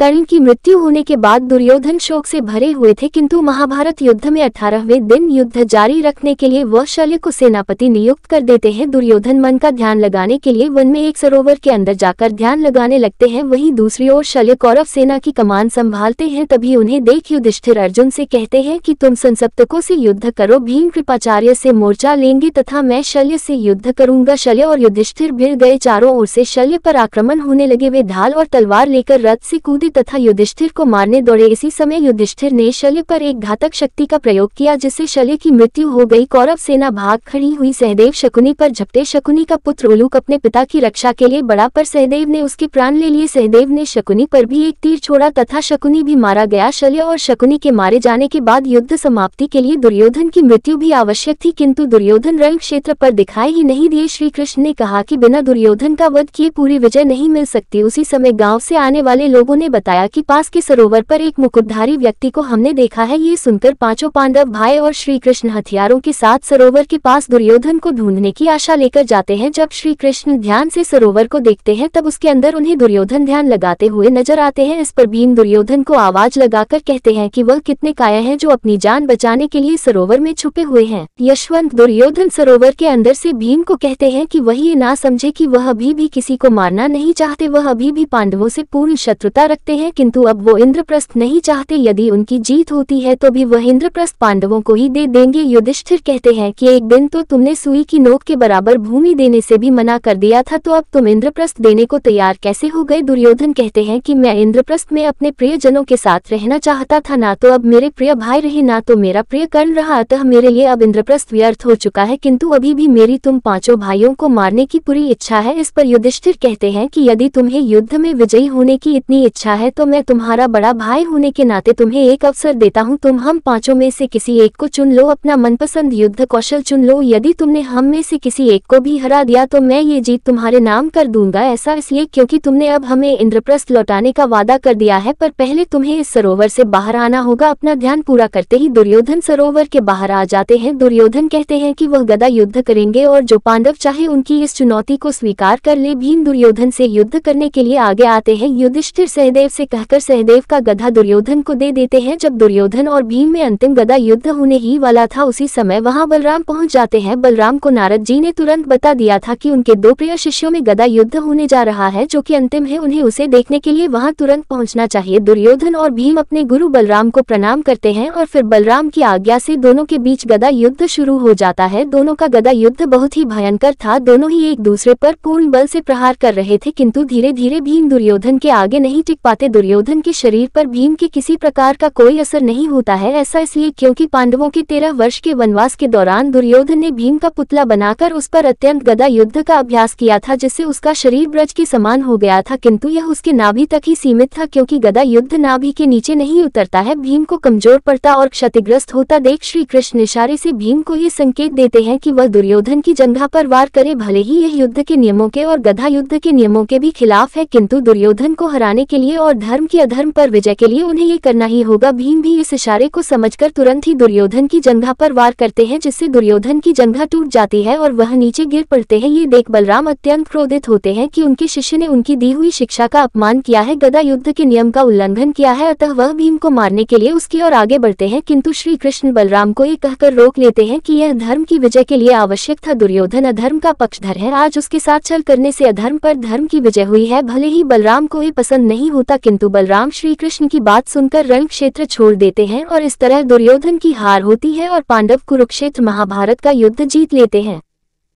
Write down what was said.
कर्ण की मृत्यु होने के बाद दुर्योधन शोक से भरे हुए थे किंतु महाभारत युद्ध में अठारहवें दिन युद्ध जारी रखने के लिए वह शल्य को सेनापति नियुक्त कर देते हैं दुर्योधन मन का ध्यान लगाने के लिए वन में एक सरोवर के अंदर जाकर ध्यान लगाने लगते हैं वहीं दूसरी ओर शल्य कौरव सेना की कमान संभालते हैं तभी उन्हें देख युधिष्ठिर अर्जुन से कहते हैं कि तुम संसप्तकों से युद्ध करो भीम कृपाचार्य से मोर्चा लेंगे तथा मैं शल्य से युद्ध करूंगा शल्य और युधिष्ठिर भिड़ गए चारों ओर से शल्य पर आक्रमण होने लगे वे ढाल और तलवार लेकर रथ से कूदे तथा युधिष्ठिर को मारने दौड़े इसी समय युधिष्ठिर ने शल्य पर एक घातक शक्ति का प्रयोग किया जिससे शल्य की मृत्यु हो गई कौरव सेना भाग खड़ी हुई सहदेव शकुनी पर झपटे शकुनी का पुत्र उलूक अपने पिता की रक्षा के लिए बड़ा पर सहदेव ने उसके प्राण ले लिए सहदेव ने शकुनी पर भी एक तीर छोड़ा तथा शकुनी भी मारा गया शल्य और शकुनी के मारे जाने के बाद युद्ध समाप्ति के लिए दुर्योधन की मृत्यु भी आवश्यक थी किंतु दुर्योधन रंग क्षेत्र पर दिखाई ही नहीं दिए श्री कृष्ण ने कहा कि बिना दुर्योधन का वध किए पूरी विजय नहीं मिल सकती उसी समय गाँव से आने वाले लोगों ने बताया कि पास के सरोवर पर एक मुकुटधारी व्यक्ति को हमने देखा है ये सुनकर पांचों पांडव भाई और श्री कृष्ण हथियारों के साथ सरोवर के पास दुर्योधन को ढूंढने की आशा लेकर जाते हैं जब श्री कृष्ण ध्यान से सरोवर को देखते हैं तब उसके अंदर उन्हें दुर्योधन ध्यान लगाते हुए नजर आते हैं इस पर भीम दुर्योधन को आवाज लगाकर कहते हैं कि वह कितने काय है जो अपनी जान बचाने के लिए सरोवर में छुपे हुए हैं यशवंत दुर्योधन सरोवर के अंदर से भीम को कहते हैं की वही ये ना समझे की वह अभी भी किसी को मारना नहीं चाहते वह अभी भी पांडवों से पूर्ण शत्रुता रखते सकते हैं किंतु अब वो इंद्रप्रस्थ नहीं चाहते यदि उनकी जीत होती है तो भी वह इंद्रप्रस्थ पांडवों को ही दे देंगे युधिष्ठिर कहते हैं कि एक दिन तो तुमने सुई की नोक के बराबर भूमि देने से भी मना कर दिया था तो अब तुम इंद्रप्रस्थ देने को तैयार कैसे हो गए दुर्योधन कहते हैं कि मैं इंद्रप्रस्थ में अपने प्रियजनों के साथ रहना चाहता था ना तो अब मेरे प्रिय भाई रहे ना तो मेरा प्रिय कर्ण रहा अतः मेरे लिए अब इंद्रप्रस्थ व्यर्थ हो चुका है किंतु अभी भी मेरी तुम पांचों भाइयों को मारने की पूरी इच्छा है इस पर युधिष्ठिर कहते हैं कि यदि तुम्हें युद्ध में विजयी होने की इतनी इच्छा है है तो मैं तुम्हारा बड़ा भाई होने के नाते तुम्हें एक अवसर देता हूँ तुम हम पांचों में से किसी एक को चुन लो अपना मनपसंद युद्ध कौशल चुन लो यदि तुमने हम में से किसी एक को भी हरा दिया तो मैं ये जीत तुम्हारे नाम कर दूंगा ऐसा इसलिए क्योंकि तुमने अब हमें इंद्रप्रस्थ लौटाने का वादा कर दिया है पर पहले तुम्हें इस सरोवर से बाहर आना होगा अपना ध्यान पूरा करते ही दुर्योधन सरोवर के बाहर आ जाते हैं दुर्योधन कहते हैं कि वह गदा युद्ध करेंगे और जो पांडव चाहे उनकी इस चुनौती को स्वीकार कर ले भीम दुर्योधन से युद्ध करने के लिए आगे आते हैं युधिष्ठिर सहदेव से कहकर सहदेव का गधा दुर्योधन को दे देते हैं जब दुर्योधन और भीम में अंतिम गदा युद्ध होने ही वाला था उसी समय वहां बलराम पहुंच जाते हैं बलराम को नारद जी ने तुरंत बता दिया था कि उनके दो प्रिय शिष्यों में गदा युद्ध होने जा रहा है जो की अंतिम है उन्हें उसे देखने के लिए वहाँ तुरंत पहुंचना चाहिए दुर्योधन और भीम अपने गुरु बलराम को प्रणाम करते हैं और फिर बलराम की आज्ञा से दोनों के बीच गदा युद्ध शुरू हो जाता है दोनों का गदा युद्ध बहुत ही भयंकर था दोनों ही एक दूसरे पर पूर्ण बल से प्रहार कर रहे थे किंतु धीरे धीरे भीम दुर्योधन के आगे नहीं टिक पाते दुर्योधन के शरीर पर भीम के किसी प्रकार का कोई असर नहीं होता है ऐसा इसलिए क्योंकि पांडवों के तेरह वर्ष के वनवास के दौरान दुर्योधन ने भीम का पुतला बनाकर उस पर अत्यंत गदा युद्ध का अभ्यास किया था जिससे उसका शरीर ब्रज के समान हो गया था किंतु यह उसके नाभि तक ही सीमित था क्योंकि गदा युद्ध नाभि के नीचे नहीं उतरता है भीम को कमजोर पड़ता और क्षतिग्रस्त होता देख श्री कृष्ण इशारे से भीम को ये संकेत देते हैं कि वह दुर्योधन की जंगा पर वार करे भले ही यह युद्ध के नियमों के और गधा युद्ध के नियमों के भी खिलाफ है किंतु दुर्योधन को हराने के लिए और धर्म के अधर्म पर विजय के लिए उन्हें ये करना ही होगा भीम भी इस इशारे को समझकर तुरंत ही दुर्योधन की जंघा पर वार करते हैं जिससे दुर्योधन की जंघा टूट जाती है और वह नीचे गिर पड़ते हैं ये देख बलराम अत्यंत क्रोधित होते हैं कि उनके शिष्य ने उनकी दी हुई शिक्षा का अपमान किया है गदा युद्ध के नियम का उल्लंघन किया है अतः वह भीम को मारने के लिए उसकी ओर आगे बढ़ते हैं किन्तु श्री कृष्ण बलराम को ये कहकर रोक लेते हैं की यह धर्म की विजय के लिए आवश्यक था दुर्योधन अधर्म का पक्षधर है आज उसके साथ छल करने से अधर्म पर धर्म की विजय हुई है भले ही बलराम को ये पसंद नहीं होता था किंतु बलराम श्री कृष्ण की बात सुनकर रंग क्षेत्र छोड़ देते हैं और इस तरह दुर्योधन की हार होती है और पांडव कुरुक्षेत्र महाभारत का युद्ध जीत लेते हैं